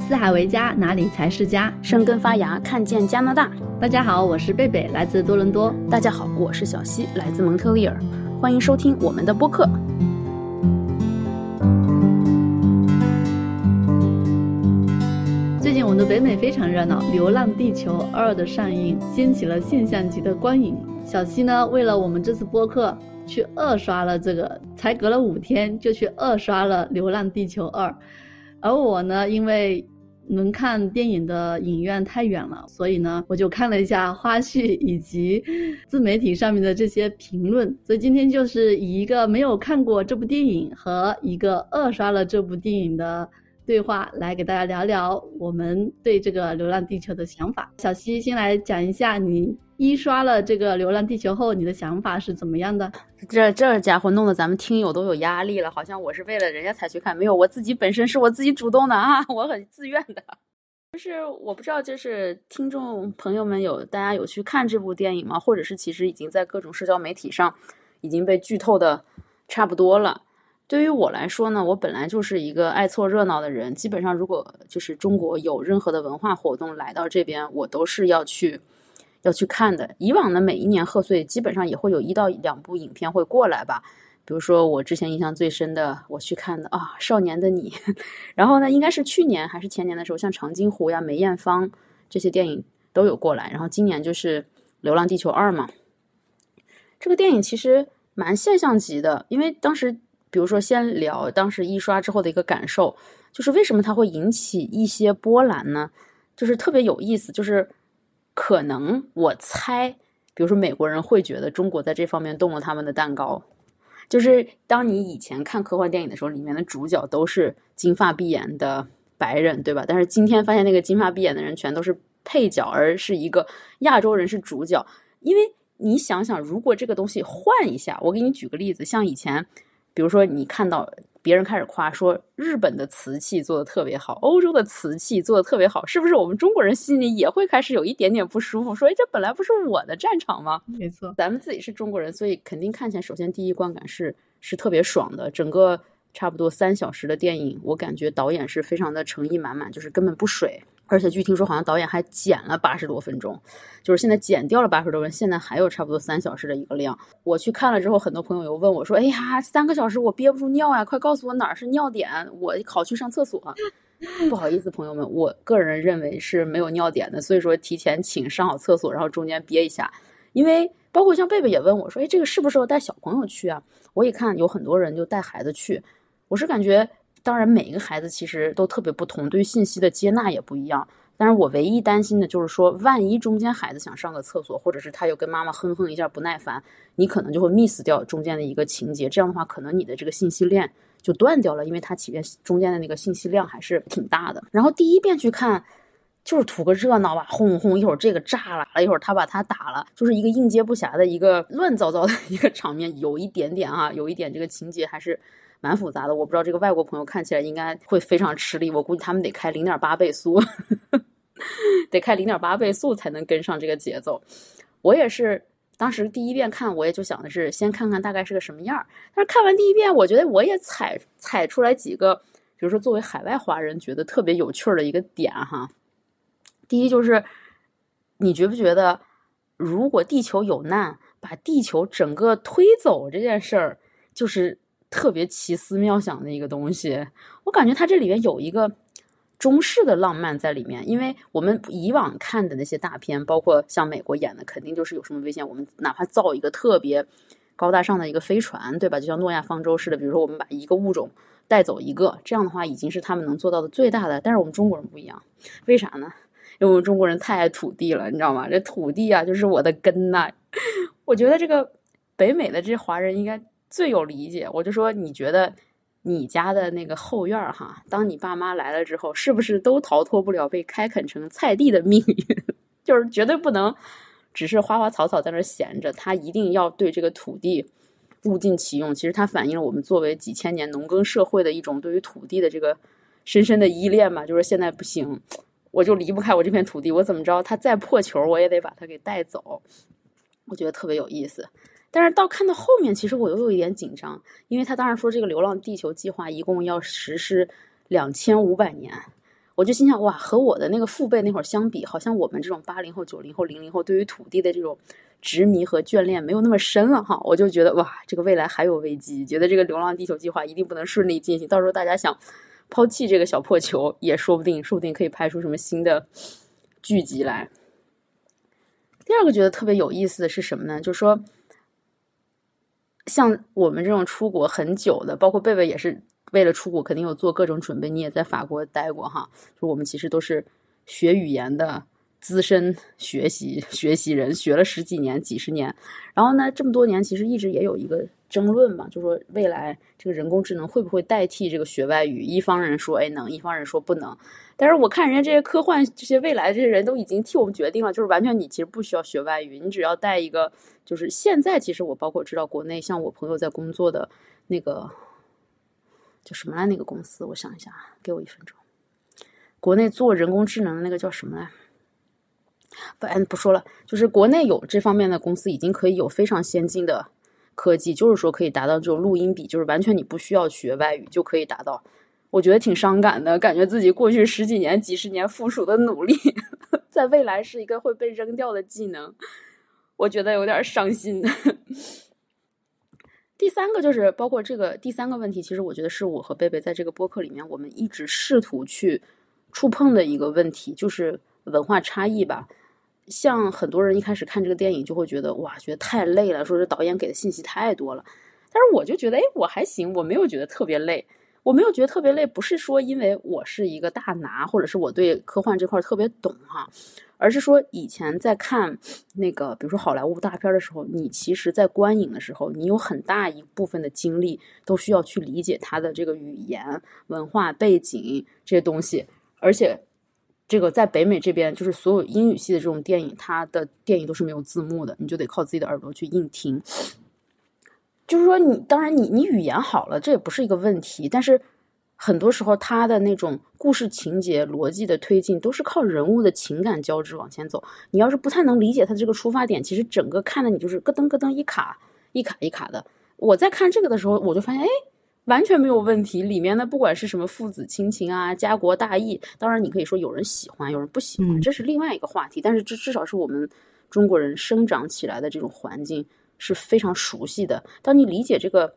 四海为家，哪里才是家？生根发芽，看见加拿大。大家好，我是贝贝，来自多伦多。大家好，我是小溪，来自蒙特利尔。欢迎收听我们的播客。最近我们的北美非常热闹，《流浪地球二》的上映掀起了现象级的观影。小溪呢，为了我们这次播客，去二刷了这个，才隔了五天就去二刷了《流浪地球二》。而我呢，因为能看电影的影院太远了，所以呢，我就看了一下花絮以及自媒体上面的这些评论，所以今天就是以一个没有看过这部电影和一个扼刷了这部电影的。对话来给大家聊聊我们对这个《流浪地球》的想法。小西先来讲一下，你一刷了这个《流浪地球》后，你的想法是怎么样的？这这家伙弄得咱们听友都有压力了，好像我是为了人家才去看，没有，我自己本身是我自己主动的啊，我很自愿的。就是我不知道，就是听众朋友们有大家有去看这部电影吗？或者是其实已经在各种社交媒体上已经被剧透的差不多了。对于我来说呢，我本来就是一个爱凑热闹的人。基本上，如果就是中国有任何的文化活动来到这边，我都是要去要去看的。以往的每一年贺岁，基本上也会有一到两部影片会过来吧。比如说，我之前印象最深的，我去看的啊，《少年的你》。然后呢，应该是去年还是前年的时候，像《长津湖》呀、梅艳芳这些电影都有过来。然后今年就是《流浪地球二》嘛，这个电影其实蛮现象级的，因为当时。比如说，先聊当时一刷之后的一个感受，就是为什么它会引起一些波澜呢？就是特别有意思，就是可能我猜，比如说美国人会觉得中国在这方面动了他们的蛋糕。就是当你以前看科幻电影的时候，里面的主角都是金发碧眼的白人，对吧？但是今天发现那个金发碧眼的人全都是配角，而是一个亚洲人是主角。因为你想想，如果这个东西换一下，我给你举个例子，像以前。比如说，你看到别人开始夸说日本的瓷器做的特别好，欧洲的瓷器做的特别好，是不是我们中国人心里也会开始有一点点不舒服？说这本来不是我的战场吗？没错，咱们自己是中国人，所以肯定看起来，首先第一观感是是特别爽的。整个差不多三小时的电影，我感觉导演是非常的诚意满满，就是根本不水。而且据听说，好像导演还剪了八十多分钟，就是现在剪掉了八十多分钟，现在还有差不多三小时的一个量。我去看了之后，很多朋友又问我说：“哎呀，三个小时我憋不住尿呀，快告诉我哪儿是尿点，我好去上厕所。”不好意思，朋友们，我个人认为是没有尿点的，所以说提前请上好厕所，然后中间憋一下，因为包括像贝贝也问我说：“哎，这个适不适合带小朋友去啊？”我一看有很多人就带孩子去，我是感觉。当然，每一个孩子其实都特别不同，对信息的接纳也不一样。但是我唯一担心的就是说，万一中间孩子想上个厕所，或者是他又跟妈妈哼哼一下不耐烦，你可能就会 miss 掉中间的一个情节。这样的话，可能你的这个信息链就断掉了，因为他即便中间的那个信息量还是挺大的。然后第一遍去看，就是图个热闹吧，轰轰，一会儿这个炸了，一会儿他把他打了，就是一个应接不暇的一个乱糟糟的 一个场面，有一点点啊，有一点这个情节还是。蛮复杂的，我不知道这个外国朋友看起来应该会非常吃力。我估计他们得开零点八倍速，得开零点八倍速才能跟上这个节奏。我也是当时第一遍看，我也就想的是先看看大概是个什么样儿。但是看完第一遍，我觉得我也踩踩出来几个，比如说作为海外华人觉得特别有趣儿的一个点哈。第一就是，你觉不觉得，如果地球有难，把地球整个推走这件事儿，就是。特别奇思妙想的一个东西，我感觉它这里面有一个中式的浪漫在里面。因为我们以往看的那些大片，包括像美国演的，肯定就是有什么危险，我们哪怕造一个特别高大上的一个飞船，对吧？就像诺亚方舟似的。比如说，我们把一个物种带走一个，这样的话已经是他们能做到的最大的。但是我们中国人不一样，为啥呢？因为我们中国人太爱土地了，你知道吗？这土地啊，就是我的根呐。我觉得这个北美的这些华人应该。最有理解，我就说，你觉得你家的那个后院哈，当你爸妈来了之后，是不是都逃脱不了被开垦成菜地的命运？就是绝对不能只是花花草草在那儿闲着，他一定要对这个土地物尽其用。其实它反映了我们作为几千年农耕社会的一种对于土地的这个深深的依恋嘛。就是现在不行，我就离不开我这片土地，我怎么着，它再破球，我也得把它给带走。我觉得特别有意思。但是到看到后面，其实我又有一点紧张，因为他当时说这个“流浪地球”计划一共要实施两千五百年，我就心想：哇，和我的那个父辈那会儿相比，好像我们这种八零后、九零后、零零后对于土地的这种执迷和眷恋没有那么深了哈。我就觉得哇，这个未来还有危机，觉得这个“流浪地球”计划一定不能顺利进行，到时候大家想抛弃这个小破球，也说不定，说不定可以拍出什么新的剧集来。第二个觉得特别有意思的是什么呢？就是说。像我们这种出国很久的，包括贝贝也是为了出国，肯定有做各种准备。你也在法国待过哈，就我们其实都是学语言的。资深学习 学习人学了十几年几十年，然后呢这么多年其实一直也有一个争论嘛，就说未来这个人工智能会不会代替这个学外语？一方人说哎能，一方人说不能。但是我看人家这些科幻这些未来这些人都已经替我们决定了，就是完全你其实不需要学外语，你只要带一个就是现在其实我包括知道国内像我朋友在工作的那个叫什么来那个公司，我想一下，给我一分钟，国内做人工智能的那个叫什么来？不，不说了。就是国内有这方面的公司，已经可以有非常先进的科技，就是说可以达到这种录音笔，就是完全你不需要学外语就可以达到。我觉得挺伤感的，感觉自己过去十几年、几十年付出的努力，在未来是一个会被扔掉的技能，我觉得有点伤心。第三个就是包括这个第三个问题，其实我觉得是我和贝贝在这个播客里面，我们一直试图去触碰的一个问题，就是文化差异吧。像很多人一开始看这个电影就会觉得哇，觉得太累了，说这导演给的信息太多了。但是我就觉得，哎，我还行，我没有觉得特别累，我没有觉得特别累，不是说因为我是一个大拿或者是我对科幻这块特别懂哈，而是说以前在看那个，比如说好莱坞大片的时候，你其实，在观影的时候，你有很大一部分的精力都需要去理解他的这个语言、文化背景这些东西，而且。这个在北美这边，就是所有英语系的这种电影，它的电影都是没有字幕的，你就得靠自己的耳朵去硬听。就是说，你当然你你语言好了，这也不是一个问题，但是很多时候它的那种故事情节逻辑的推进，都是靠人物的情感交织往前走。你要是不太能理解它这个出发点，其实整个看的你就是咯噔咯噔一卡一卡一卡的。我在看这个的时候，我就发现。完全没有问题，里面的不管是什么父子亲情啊、家国大义，当然你可以说有人喜欢，有人不喜欢，这是另外一个话题。但是至至少是我们中国人生长起来的这种环境是非常熟悉的。当你理解这个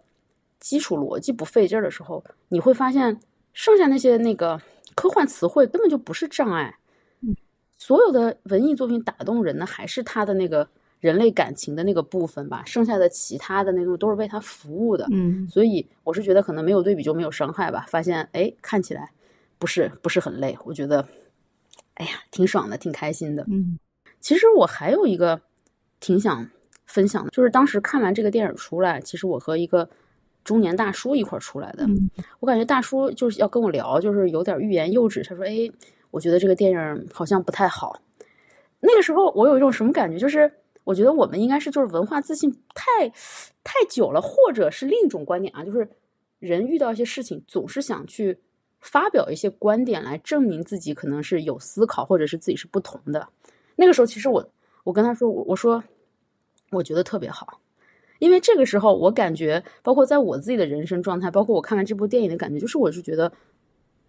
基础逻辑不费劲的时候，你会发现剩下那些那个科幻词汇根本就不是障碍。所有的文艺作品打动人的还是他的那个。人类感情的那个部分吧，剩下的其他的那东西都是为他服务的。嗯，所以我是觉得可能没有对比就没有伤害吧。发现哎，看起来不是不是很累，我觉得哎呀，挺爽的，挺开心的。嗯，其实我还有一个挺想分享的，就是当时看完这个电影出来，其实我和一个中年大叔一块儿出来的。我感觉大叔就是要跟我聊，就是有点欲言又止。他说：“哎，我觉得这个电影好像不太好。”那个时候我有一种什么感觉，就是。我觉得我们应该是就是文化自信太，太久了，或者是另一种观点啊，就是人遇到一些事情总是想去发表一些观点来证明自己可能是有思考，或者是自己是不同的。那个时候，其实我我跟他说，我我说我觉得特别好，因为这个时候我感觉，包括在我自己的人生状态，包括我看完这部电影的感觉，就是我是觉得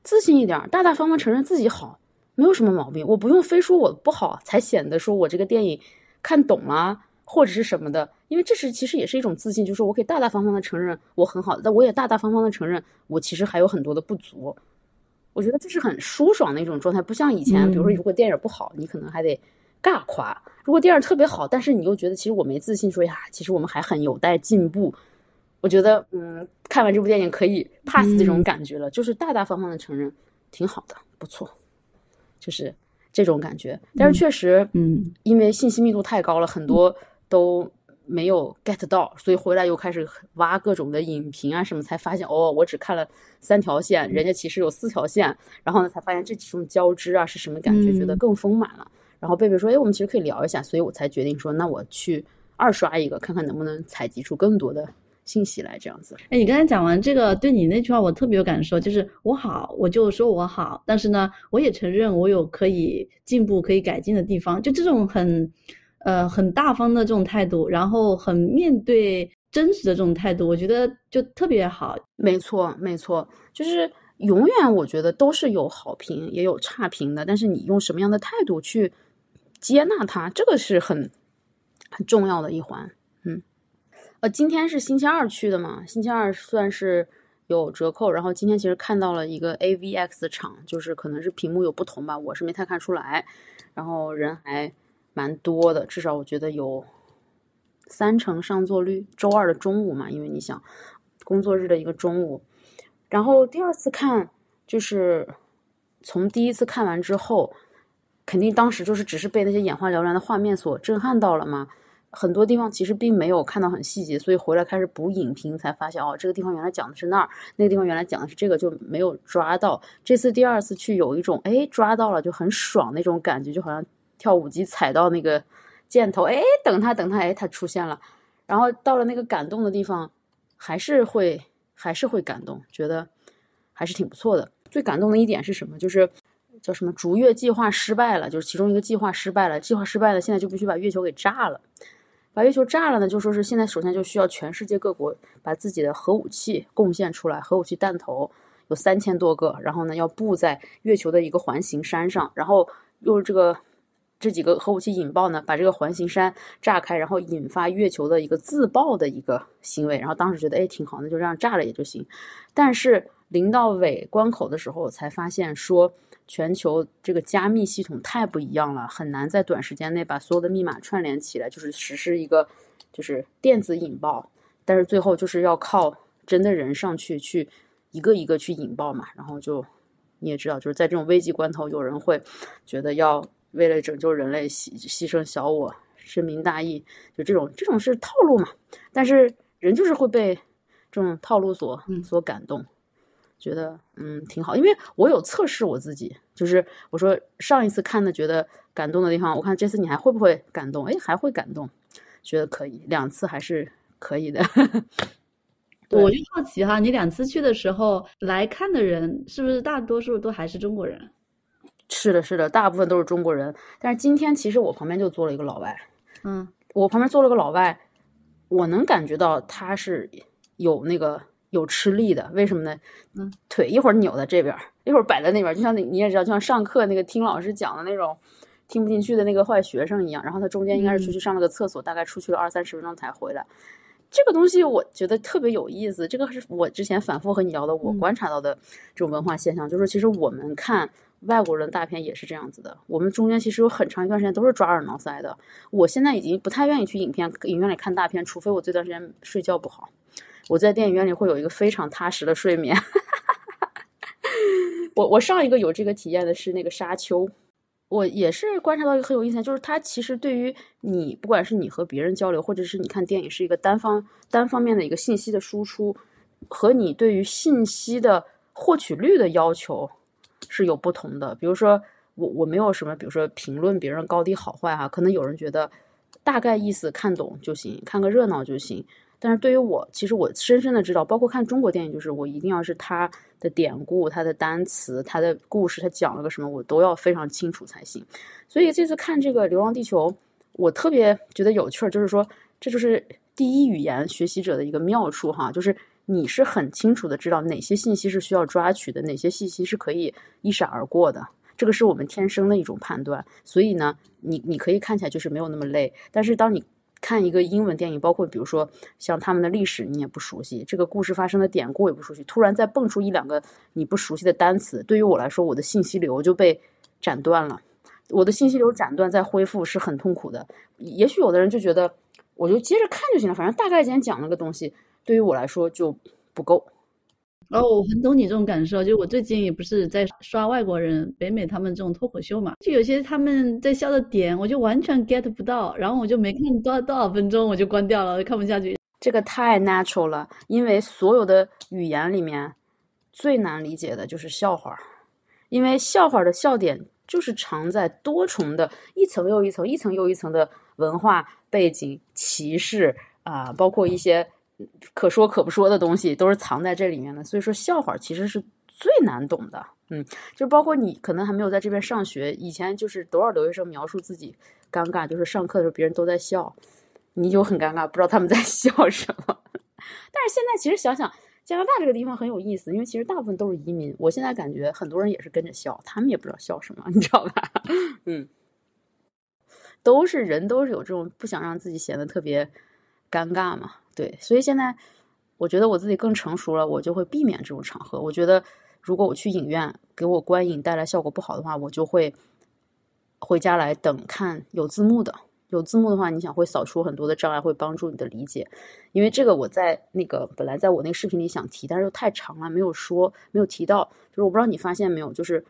自信一点，大大方方承认自己好，没有什么毛病，我不用非说我不好才显得说我这个电影。看懂了，或者是什么的，因为这是其实也是一种自信，就是我可以大大方方的承认我很好，但我也大大方方的承认我其实还有很多的不足。我觉得这是很舒爽的一种状态，不像以前，比如说如果电影不好，你可能还得尬夸；如果电影特别好，但是你又觉得其实我没自信，说呀，其实我们还很有待进步。我觉得，嗯，看完这部电影可以 pass 这种感觉了，就是大大方方的承认，挺好的，不错，就是。这种感觉，但是确实，嗯，因为信息密度太高了，很多都没有 get 到，所以回来又开始挖各种的影评啊什么，才发现哦，我只看了三条线，人家其实有四条线，然后呢，才发现这几种交织啊是什么感觉，觉得更丰满了。然后贝贝说，哎，我们其实可以聊一下，所以我才决定说，那我去二刷一个，看看能不能采集出更多的。信息来这样子，哎，你刚才讲完这个，对你那句话我特别有感受，就是我好，我就说我好，但是呢，我也承认我有可以进步、可以改进的地方，就这种很，呃，很大方的这种态度，然后很面对真实的这种态度，我觉得就特别好。没错，没错，就是永远，我觉得都是有好评也有差评的，但是你用什么样的态度去接纳它，这个是很很重要的一环。呃，今天是星期二去的嘛？星期二算是有折扣。然后今天其实看到了一个 AVX 厂，就是可能是屏幕有不同吧，我是没太看出来。然后人还蛮多的，至少我觉得有三成上座率。周二的中午嘛，因为你想工作日的一个中午。然后第二次看，就是从第一次看完之后，肯定当时就是只是被那些眼花缭乱的画面所震撼到了嘛。很多地方其实并没有看到很细节，所以回来开始补影评才发现哦，这个地方原来讲的是那儿，那个地方原来讲的是这个就没有抓到。这次第二次去有一种哎抓到了就很爽那种感觉，就好像跳舞机踩到那个箭头哎，等他等他哎他出现了。然后到了那个感动的地方，还是会还是会感动，觉得还是挺不错的。最感动的一点是什么？就是叫什么逐月计划失败了，就是其中一个计划失败了，计划失败了，现在就必须把月球给炸了。把月球炸了呢，就说是现在首先就需要全世界各国把自己的核武器贡献出来，核武器弹头有三千多个，然后呢要布在月球的一个环形山上，然后用这个这几个核武器引爆呢，把这个环形山炸开，然后引发月球的一个自爆的一个行为，然后当时觉得哎挺好，那就这样炸了也就行，但是临到尾关口的时候才发现说。全球这个加密系统太不一样了，很难在短时间内把所有的密码串联起来，就是实施一个，就是电子引爆，但是最后就是要靠真的人上去去一个一个去引爆嘛，然后就你也知道，就是在这种危急关头，有人会觉得要为了拯救人类牺牺牲小我，深明大义，就这种这种是套路嘛，但是人就是会被这种套路所所感动。觉得嗯挺好，因为我有测试我自己，就是我说上一次看的觉得感动的地方，我看这次你还会不会感动？哎，还会感动，觉得可以，两次还是可以的。我就好奇哈，你两次去的时候来看的人是不是大多数都还是中国人？是的，是的，大部分都是中国人。但是今天其实我旁边就坐了一个老外，嗯，我旁边坐了个老外，我能感觉到他是有那个。有吃力的，为什么呢？嗯，腿一会儿扭在这边，一会儿摆在那边，就像你你也知道，就像上课那个听老师讲的那种听不进去的那个坏学生一样。然后他中间应该是出去上了个厕所，大概出去了二三十分钟才回来。这个东西我觉得特别有意思，这个是我之前反复和你聊的，我观察到的这种文化现象，就是其实我们看外国人大片也是这样子的。我们中间其实有很长一段时间都是抓耳挠腮的。我现在已经不太愿意去影片影院里看大片，除非我这段时间睡觉不好。我在电影院里会有一个非常踏实的睡眠。我我上一个有这个体验的是那个沙丘。我也是观察到一个很有意思，就是它其实对于你，不管是你和别人交流，或者是你看电影，是一个单方单方面的一个信息的输出，和你对于信息的获取率的要求是有不同的。比如说，我我没有什么，比如说评论别人高低好坏哈，可能有人觉得大概意思看懂就行，看个热闹就行。但是对于我，其实我深深的知道，包括看中国电影，就是我一定要是他的典故、他的单词、他的故事，他讲了个什么，我都要非常清楚才行。所以这次看这个《流浪地球》，我特别觉得有趣儿，就是说，这就是第一语言学习者的一个妙处哈，就是你是很清楚的知道哪些信息是需要抓取的，哪些信息是可以一闪而过的。这个是我们天生的一种判断，所以呢，你你可以看起来就是没有那么累，但是当你。看一个英文电影，包括比如说像他们的历史，你也不熟悉，这个故事发生的典故也不熟悉，突然再蹦出一两个你不熟悉的单词，对于我来说，我的信息流就被斩断了。我的信息流斩断再恢复是很痛苦的。也许有的人就觉得，我就接着看就行了，反正大概间讲了个东西，对于我来说就不够。哦，我很懂你这种感受。就我最近也不是在刷外国人、北美他们这种脱口秀嘛，就有些他们在笑的点，我就完全 get 不到。然后我就没看多多少分钟，我就关掉了，看不下去。这个太 natural 了，因为所有的语言里面最难理解的就是笑话，因为笑话的笑点就是藏在多重的一层又一层、一层又一层的文化背景、歧视啊，包括一些。可说可不说的东西都是藏在这里面的，所以说笑话其实是最难懂的。嗯，就包括你可能还没有在这边上学，以前就是多少留学生描述自己尴尬，就是上课的时候别人都在笑，你就很尴尬，不知道他们在 笑什么。但是现在其实想想，加拿大这个地方很有意思，因为其实大部分都是移民。我现在感觉很多人也是跟着笑，他们也不知道笑什么，你知道吧？嗯，都是人都是有这种不想让自己显得特别尴尬嘛。对，所以现在我觉得我自己更成熟了，我就会避免这种场合。我觉得如果我去影院给我观影带来效果不好的话，我就会回家来等看有字幕的。有字幕的话，你想会扫出很多的障碍，会帮助你的理解。因为这个，我在那个本来在我那个视频里想提，但是又太长了，没有说，没有提到。就是我不知道你发现没有，就是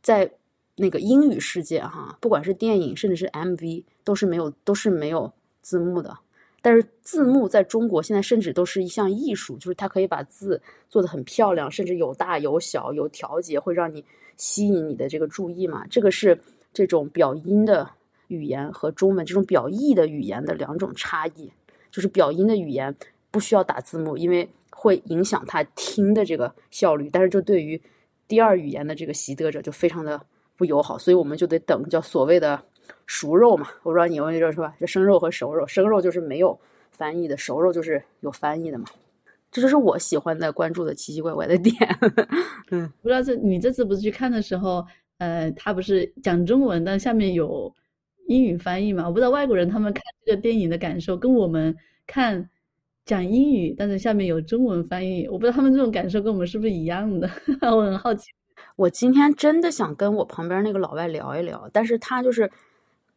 在那个英语世界哈，不管是电影，甚至是 MV，都是没有都是没有字幕的。但是字幕在中国现在甚至都是一项艺术，就是它可以把字做的很漂亮，甚至有大有小，有调节，会让你吸引你的这个注意嘛。这个是这种表音的语言和中文这种表意的语言的两种差异，就是表音的语言不需要打字幕，因为会影响他听的这个效率。但是就对于第二语言的这个习得者就非常的不友好，所以我们就得等叫所谓的。熟肉嘛，我不知道你有没有这是吧？这生肉和熟肉，生肉就是没有翻译的，熟肉就是有翻译的嘛。这就是我喜欢的关注的奇奇怪怪的点。嗯，不知道这你这次不是去看的时候，呃，他不是讲中文，但下面有英语翻译嘛？我不知道外国人他们看这个电影的感受，跟我们看讲英语，但是下面有中文翻译，我不知道他们这种感受跟我们是不是一样的？我很好奇。我今天真的想跟我旁边那个老外聊一聊，但是他就是。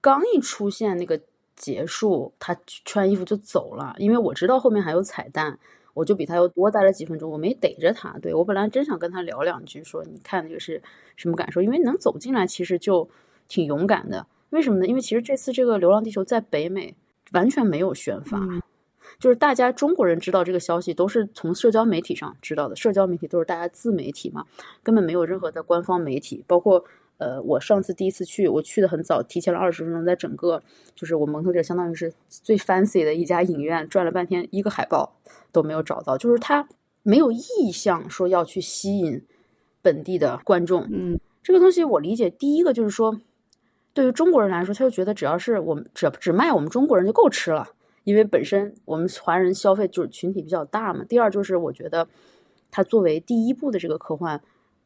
刚一出现那个结束，他穿衣服就走了，因为我知道后面还有彩蛋，我就比他要多待了几分钟，我没逮着他。对我本来真想跟他聊两句，说你看那个是什么感受，因为能走进来其实就挺勇敢的。为什么呢？因为其实这次这个《流浪地球》在北美完全没有宣发，就是大家中国人知道这个消息都是从社交媒体上知道的，社交媒体都是大家自媒体嘛，根本没有任何的官方媒体，包括。呃，我上次第一次去，我去的很早，提前了二十分钟，在整个就是我蒙特利，相当于是最 fancy 的一家影院，转了半天，一个海报都没有找到，就是他没有意向说要去吸引本地的观众。嗯，这个东西我理解，第一个就是说，对于中国人来说，他就觉得只要是我们只只卖我们中国人就够吃了，因为本身我们华人消费就是群体比较大嘛。第二就是我觉得，他作为第一部的这个科幻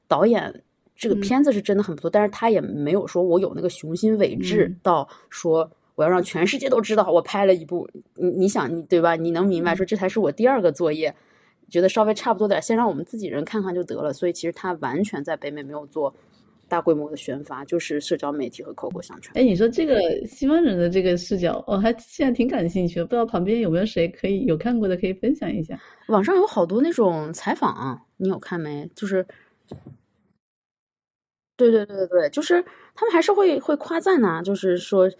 导演。这个片子是真的很不错，但是他也没有说我有那个雄心伟志到说我要让全世界都知道我拍了一部。你你想你对吧？你能明白说这才是我第二个作业，觉得稍微差不多点，先让我们自己人看看就得了。所以其实他完全在北美没有做大规模的宣发，就是社交媒体和口口相传。哎，你说这个西方人的这个视角，我还现在挺感兴趣的，不知道旁边有没有谁可以有看过的可以分享一下。网上有好多那种采访，你有看没？就是。对对对对对，就是他们还是会会夸赞呢，就是说，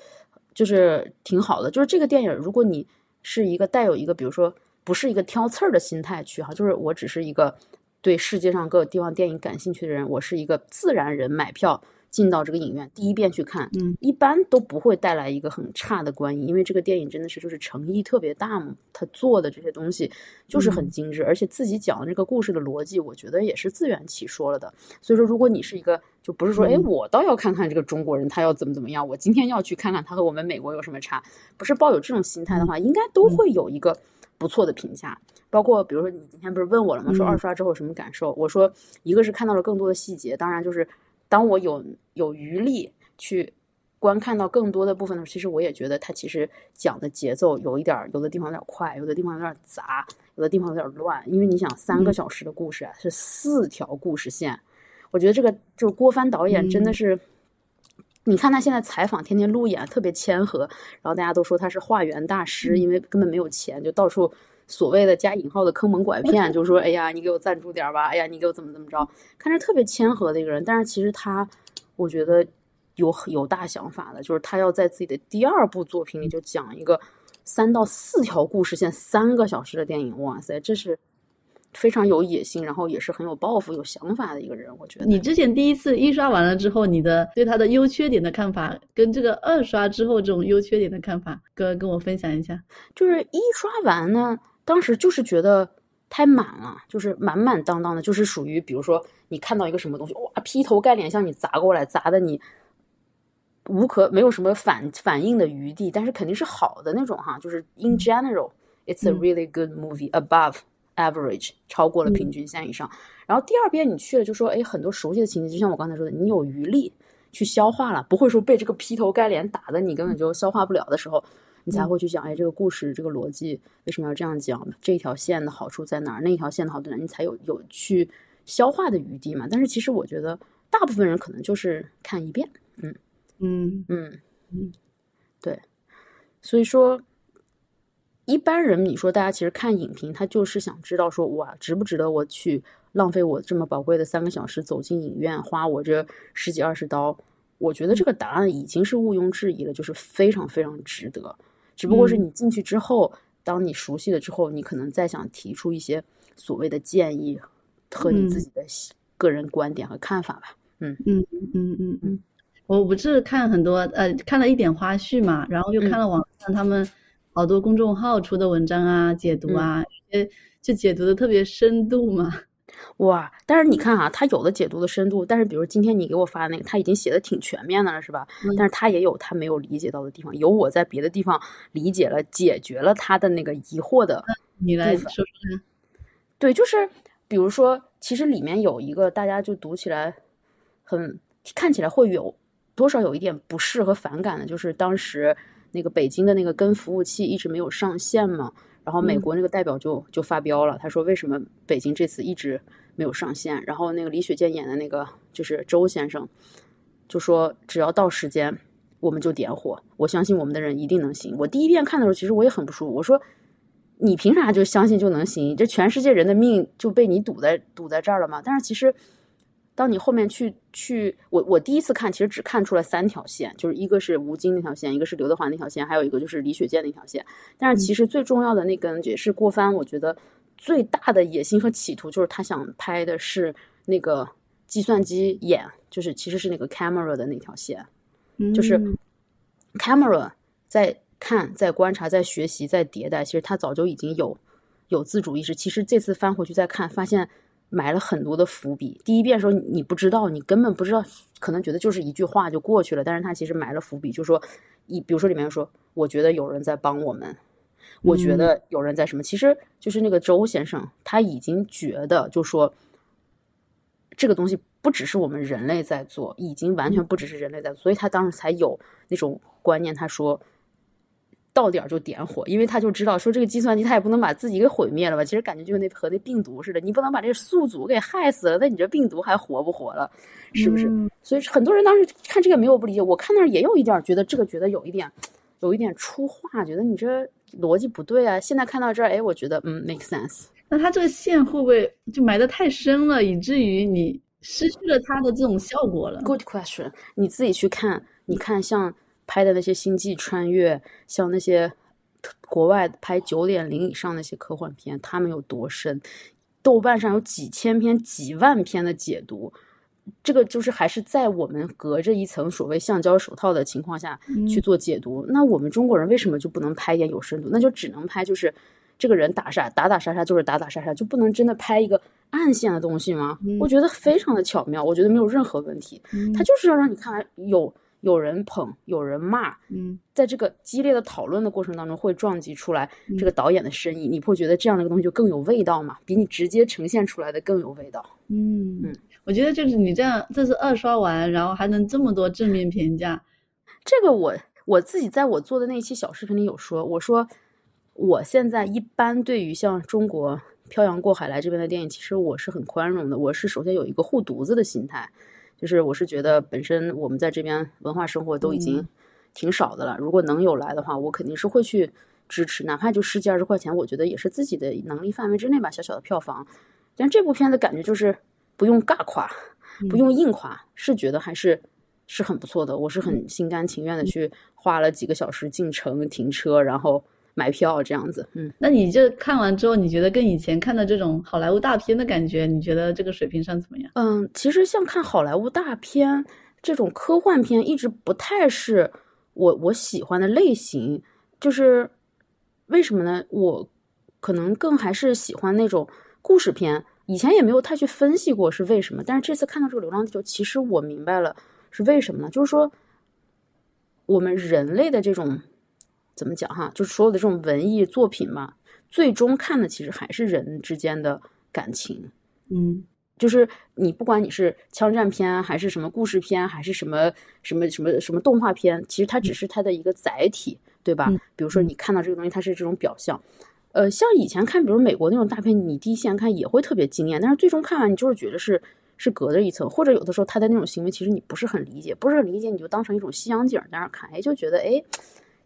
就是挺好的。就是这个电影，如果你是一个带有一个，比如说，不是一个挑刺儿的心态去哈，就是我只是一个对世界上各个地方电影感兴趣的人，我是一个自然人买票。进到这个影院第一遍去看，嗯，一般都不会带来一个很差的观影，因为这个电影真的是就是诚意特别大嘛，他做的这些东西就是很精致，而且自己讲的这个故事的逻辑，我觉得也是自圆其说了的。所以说，如果你是一个就不是说，哎，我倒要看看这个中国人他要怎么怎么样，我今天要去看看他和我们美国有什么差，不是抱有这种心态的话，应该都会有一个不错的评价。包括比如说你今天不是问我了吗？说二刷之后什么感受？我说一个是看到了更多的细节，当然就是。当我有有余力去观看到更多的部分的时候，其实我也觉得他其实讲的节奏有一点，有的地方有点快，有的地方有点杂，有的地方有点乱。因为你想，三个小时的故事是四条故事线，我觉得这个就是郭帆导演真的是，你看他现在采访、天天路演特别谦和，然后大家都说他是化缘大师，因为根本没有钱，就到处。所谓的加引号的坑蒙拐骗，就是说，哎呀，你给我赞助点吧，哎呀，你给我怎么怎么着，看着特别谦和的一个人，但是其实他，我觉得有有大想法的，就是他要在自己的第二部作品里就讲一个三到四条故事线、三个小时的电影，哇塞，这是非常有野心，然后也是很有抱负、有想法的一个人，我觉得。你之前第一次一刷完了之后，你的对他的优缺点的看法，跟这个二刷之后这种优缺点的看法，跟跟我分享一下。就是一刷完呢。当时就是觉得太满了，就是满满当当的，就是属于比如说你看到一个什么东西，哇，劈头盖脸向你砸过来，砸的你无可没有什么反反应的余地，但是肯定是好的那种哈，就是 in general it's a really good movie above average 超过了平均线以上。然后第二遍你去了就说，哎，很多熟悉的情节，就像我刚才说的，你有余力去消化了，不会说被这个劈头盖脸打的你根本就消化不了的时候。你才会去讲，哎，这个故事，这个逻辑为什么要这样讲？这一条线的好处在哪儿？那一条线的好在哪？你才有有去消化的余地嘛。但是其实我觉得，大部分人可能就是看一遍，嗯嗯嗯嗯，对。所以说，一般人，你说大家其实看影评，他就是想知道，说哇，值不值得我去浪费我这么宝贵的三个小时走进影院，花我这十几二十刀？我觉得这个答案已经是毋庸置疑了，就是非常非常值得。只不过是你进去之后，当你熟悉了之后，你可能再想提出一些所谓的建议和你自己的个人观点和看法吧。嗯嗯嗯嗯嗯嗯，我不是看很多呃看了一点花絮嘛，然后又看了网上他们好多公众号出的文章啊、解读啊，一就解读的特别深度嘛。哇！但是你看啊，他有的解读的深度，但是比如今天你给我发的那个，他已经写的挺全面的了，是吧？但是他也有他没有理解到的地方，有我在别的地方理解了解决了他的那个疑惑的部分。对，就是比如说，其实里面有一个大家就读起来很看起来会有多少有一点不适和反感的，就是当时那个北京的那个跟服务器一直没有上线嘛。然后美国那个代表就就发飙了，他说：“为什么北京这次一直没有上线？”然后那个李雪健演的那个就是周先生，就说：“只要到时间，我们就点火。我相信我们的人一定能行。”我第一遍看的时候，其实我也很不舒服，我说：“你凭啥就相信就能行？这全世界人的命就被你堵在堵在这儿了吗？”但是其实。当你后面去去，我我第一次看，其实只看出了三条线，就是一个是吴京那条线，一个是刘德华那条线，还有一个就是李雪健那条线。但是其实最重要的那根也是郭帆，我觉得最大的野心和企图就是他想拍的是那个计算机眼，就是其实是那个 camera 的那条线，就是 camera 在看、在观察、在学习、在迭代。其实他早就已经有有自主意识。其实这次翻回去再看，发现。埋了很多的伏笔。第一遍的时候，你不知道，你根本不知道，可能觉得就是一句话就过去了。但是他其实埋了伏笔，就说，一，比如说里面说，我觉得有人在帮我们，我觉得有人在什么，其实就是那个周先生，他已经觉得，就说，这个东西不只是我们人类在做，已经完全不只是人类在，做，所以他当时才有那种观念，他说。到点就点火，因为他就知道说这个计算机他也不能把自己给毁灭了吧？其实感觉就是那和那病毒似的，你不能把这宿主给害死了，那你这病毒还活不活了？是不是？所以很多人当时看这个没有不理解，我看那儿也有一点觉得这个觉得有一点，有一点出话，觉得你这逻辑不对啊。现在看到这儿，哎，我觉得嗯，make sense。那他这个线会不会就埋的太深了，以至于你失去了它的这种效果了？Good question，你自己去看，你看像。拍的那些星际穿越，像那些国外拍九点零以上那些科幻片，他们有多深？豆瓣上有几千篇、几万篇的解读，这个就是还是在我们隔着一层所谓橡胶手套的情况下去做解读。那我们中国人为什么就不能拍一点有深度？那就只能拍就是这个人打杀打打杀杀就是打打杀杀，就不能真的拍一个暗线的东西吗？我觉得非常的巧妙，我觉得没有任何问题，他就是要让你看来有。有人捧，有人骂，嗯，在这个激烈的讨论的过程当中，会撞击出来这个导演的声音。你会觉得这样的一个东西就更有味道嘛？比你直接呈现出来的更有味道。嗯，我觉得就是你这样，这是二刷完，然后还能这么多正面评价，这个我我自己在我做的那期小视频里有说，我说我现在一般对于像中国漂洋过海来这边的电影，其实我是很宽容的，我是首先有一个护犊子的心态。就是我是觉得本身我们在这边文化生活都已经挺少的了，如果能有来的话，我肯定是会去支持，哪怕就十几二十块钱，我觉得也是自己的能力范围之内吧，小小的票房。但这部片子感觉就是不用尬夸，不用硬夸，是觉得还是是很不错的，我是很心甘情愿的去花了几个小时进城停车，然后。买票这样子，嗯，那你这看完之后，你觉得跟以前看的这种好莱坞大片的感觉，你觉得这个水平上怎么样？嗯，其实像看好莱坞大片这种科幻片，一直不太是我我喜欢的类型。就是为什么呢？我可能更还是喜欢那种故事片。以前也没有太去分析过是为什么，但是这次看到这个《流浪地球》，其实我明白了是为什么呢？就是说我们人类的这种。怎么讲哈？就是所有的这种文艺作品嘛，最终看的其实还是人之间的感情。嗯，就是你不管你是枪战片，还是什么故事片，还是什么什么什么什么动画片，其实它只是它的一个载体，对吧？比如说你看到这个东西，它是这种表象。呃，像以前看，比如美国那种大片，你第一线看也会特别惊艳，但是最终看完，你就是觉得是是隔着一层，或者有的时候他的那种行为，其实你不是很理解，不是很理解，你就当成一种西洋景在那看，哎，就觉得哎。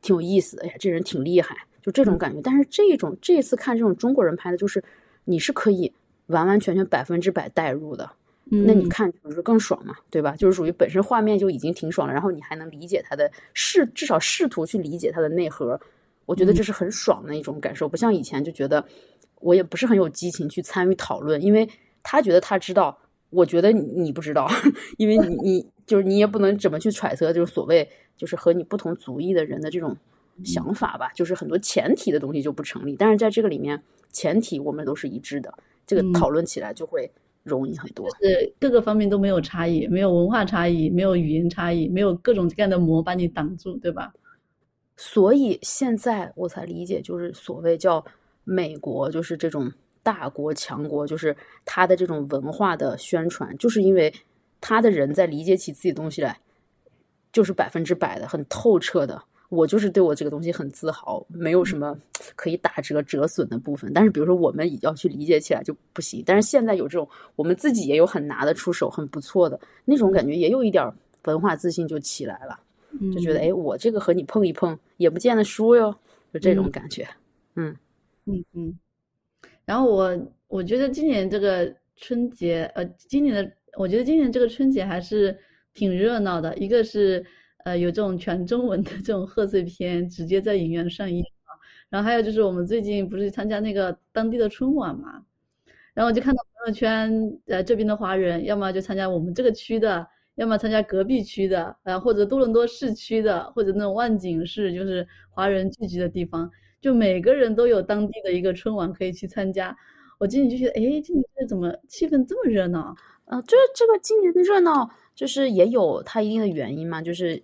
挺有意思的，哎呀，这人挺厉害，就这种感觉。但是这种这次看这种中国人拍的，就是你是可以完完全全百分之百代入的。那你看，就是更爽嘛，对吧？就是属于本身画面就已经挺爽了，然后你还能理解他的试，至少试图去理解他的内核。我觉得这是很爽的一种感受，不像以前就觉得我也不是很有激情去参与讨论，因为他觉得他知道，我觉得你不知道，因为你你。就是你也不能怎么去揣测，就是所谓就是和你不同族裔的人的这种想法吧，就是很多前提的东西就不成立。但是在这个里面，前提我们都是一致的，这个讨论起来就会容易很多。对各个方面都没有差异，没有文化差异，没有语言差异，没有各种各样的膜把你挡住，对吧？所以现在我才理解，就是所谓叫美国，就是这种大国强国，就是他的这种文化的宣传，就是因为。他的人在理解起自己东西来，就是百分之百的、很透彻的。我就是对我这个东西很自豪，没有什么可以打折折损的部分。但是，比如说我们要去理解起来就不行。但是现在有这种，我们自己也有很拿得出手、很不错的那种感觉，也有一点文化自信就起来了，就觉得哎，我这个和你碰一碰也不见得输哟，就这种感觉。嗯嗯嗯。然后我我觉得今年这个春节，呃，今年的。我觉得今年这个春节还是挺热闹的。一个是，呃，有这种全中文的这种贺岁片直接在影院上映啊。然后还有就是我们最近不是参加那个当地的春晚嘛，然后我就看到朋友圈，呃，这边的华人要么就参加我们这个区的，要么参加隔壁区的，呃，或者多伦多市区的，或者那种万景市，就是华人聚集的地方，就每个人都有当地的一个春晚可以去参加。我今年就觉得，哎，今年这怎么气氛这么热闹？呃，是这个今年的热闹，就是也有它一定的原因嘛。就是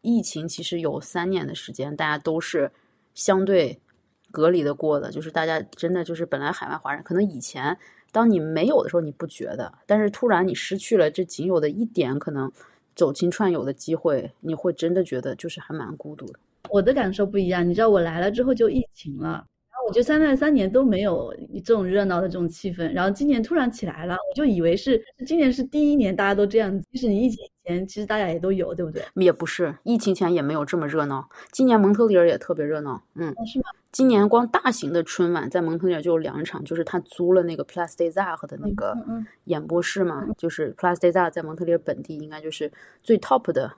疫情，其实有三年的时间，大家都是相对隔离的过的。就是大家真的就是本来海外华人，可能以前当你没有的时候你不觉得，但是突然你失去了这仅有的一点可能走亲串友的机会，你会真的觉得就是还蛮孤独的。我的感受不一样，你知道我来了之后就疫情了。我觉得三代三年都没有这种热闹的这种气氛，然后今年突然起来了，我就以为是今年是第一年大家都这样。即使你疫情前，其实大家也都有，对不对？也不是疫情前也没有这么热闹。今年蒙特利尔也特别热闹，嗯。是吗？今年光大型的春晚在蒙特利尔就有两场，就是他租了那个 p l a s e des a r t 的那个演播室嘛，就是 p l a s e des a r t 在蒙特利尔本地应该就是最 top 的。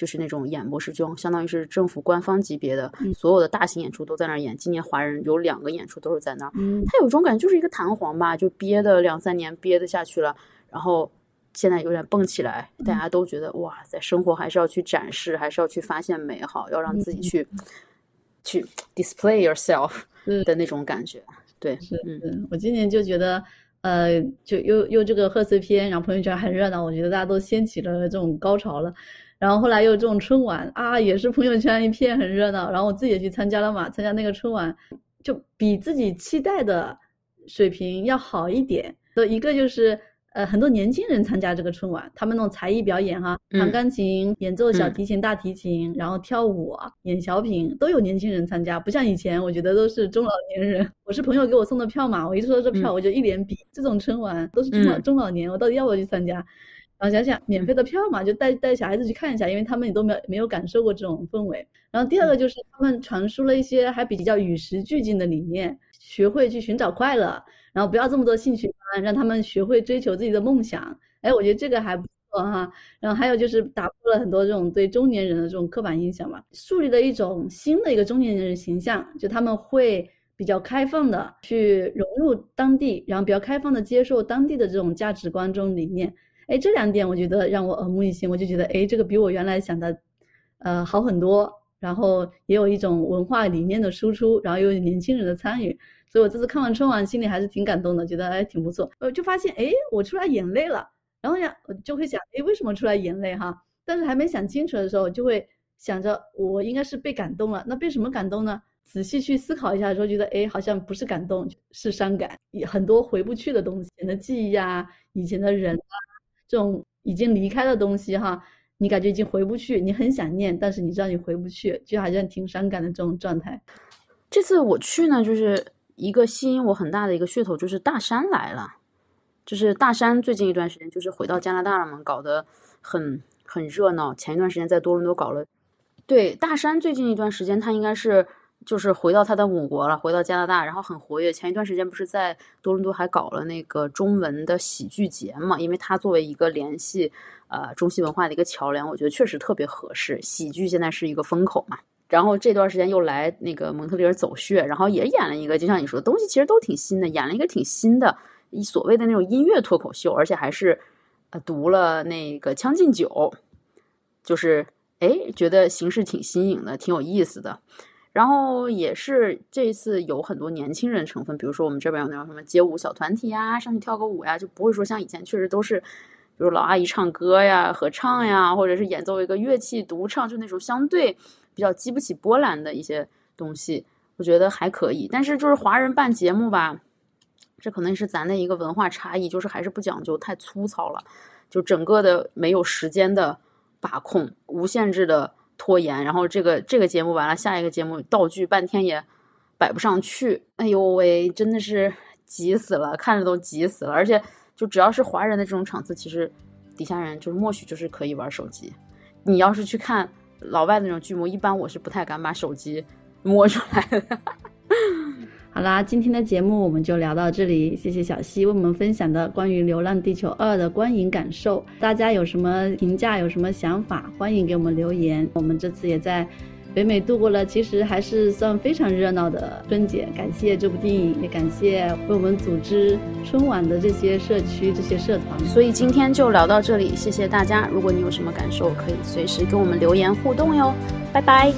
就是那种演播室，中，相当于是政府官方级别的，所有的大型演出都在那儿演。今年华人有两个演出都是在那儿，他有一种感觉，就是一个弹簧吧，就憋的两三年憋得下去了，然后现在有点蹦起来。大家都觉得哇塞，生活还是要去展示，还是要去发现美好，要让自己去 去 display yourself 的那种感觉。对，是，我今年就觉得，呃，就又又这个贺岁片，然后朋友圈很热闹，我觉得大家都掀起了这种高潮了。然后后来又这种春晚啊，也是朋友圈一片很热闹。然后我自己也去参加了嘛，参加那个春晚，就比自己期待的水平要好一点。一个就是呃，很多年轻人参加这个春晚，他们那种才艺表演哈，弹钢琴、演奏小提琴、大提琴，然后跳舞、演小品，都有年轻人参加，不像以前，我觉得都是中老年人。我是朋友给我送的票嘛，我一说这票，我就一脸鄙，这种春晚都是中老中老年，我到底要不要去参加？然后想想免费的票嘛，就带带小孩子去看一下，因为他们也都没有没有感受过这种氛围。然后第二个就是他们传输了一些还比较与时俱进的理念，学会去寻找快乐，然后不要这么多兴趣班，让他们学会追求自己的梦想。哎，我觉得这个还不错哈。然后还有就是打破了很多这种对中年人的这种刻板印象嘛，树立了一种新的一个中年人形象，就他们会比较开放的去融入当地，然后比较开放的接受当地的这种价值观、这种理念。哎，这两点我觉得让我耳目一新，我就觉得哎，这个比我原来想的，呃，好很多。然后也有一种文化理念的输出，然后又有年轻人的参与，所以我这次看完春晚，心里还是挺感动的，觉得哎，挺不错。呃，就发现哎，我出来眼泪了，然后呀，我就会想哎，为什么出来眼泪哈？但是还没想清楚的时候，就会想着我应该是被感动了。那被什么感动呢？仔细去思考一下的时候，觉得哎，好像不是感动，是伤感，很多回不去的东西，以前的记忆啊，以前的人啊。这种已经离开的东西，哈，你感觉已经回不去，你很想念，但是你知道你回不去，就好像挺伤感的这种状态。这次我去呢，就是一个吸引我很大的一个噱头，就是大山来了，就是大山最近一段时间就是回到加拿大了嘛，搞得很很热闹。前一段时间在多伦多搞了，对，大山最近一段时间他应该是。就是回到他的母国了，回到加拿大，然后很活跃。前一段时间不是在多伦多还搞了那个中文的喜剧节嘛？因为他作为一个联系呃中西文化的一个桥梁，我觉得确实特别合适。喜剧现在是一个风口嘛。然后这段时间又来那个蒙特利尔走穴，然后也演了一个，就像你说，的东西其实都挺新的，演了一个挺新的所谓的那种音乐脱口秀，而且还是呃读了那个《将进酒》，就是哎，觉得形式挺新颖的，挺有意思的。然后也是这次有很多年轻人成分，比如说我们这边有那种什么街舞小团体呀，上去跳个舞呀，就不会说像以前确实都是，比如老阿姨唱歌呀、合唱呀，或者是演奏一个乐器独唱，就那种相对比较激不起波澜的一些东西，我觉得还可以。但是就是华人办节目吧，这可能是咱的一个文化差异，就是还是不讲究太粗糙了，就整个的没有时间的把控，无限制的。拖延，然后这个这个节目完了，下一个节目道具半天也摆不上去，哎呦喂，真的是急死了，看着都急死了，而且就只要是华人的这种场次，其实底下人就是默许就是可以玩手机，你要是去看老外那种剧目，一般我是不太敢把手机摸出来的。好啦，今天的节目我们就聊到这里。谢谢小溪为我们分享的关于《流浪地球二》的观影感受。大家有什么评价，有什么想法，欢迎给我们留言。我们这次也在北美度过了，其实还是算非常热闹的春节。感谢这部电影，也感谢为我们组织春晚的这些社区、这些社团。所以今天就聊到这里，谢谢大家。如果你有什么感受，可以随时跟我们留言互动哟。拜拜。